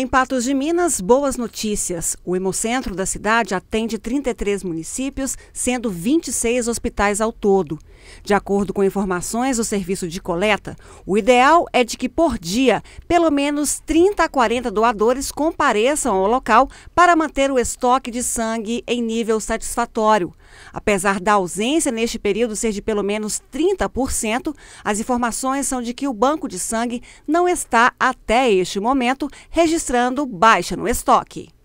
Em Patos de Minas, boas notícias. O hemocentro da cidade atende 33 municípios, sendo 26 hospitais ao todo. De acordo com informações do serviço de coleta, o ideal é de que por dia, pelo menos 30 a 40 doadores compareçam ao local para manter o estoque de sangue em nível satisfatório. Apesar da ausência neste período ser de pelo menos 30%, as informações são de que o banco de sangue não está até este momento registrado registrando baixa no estoque.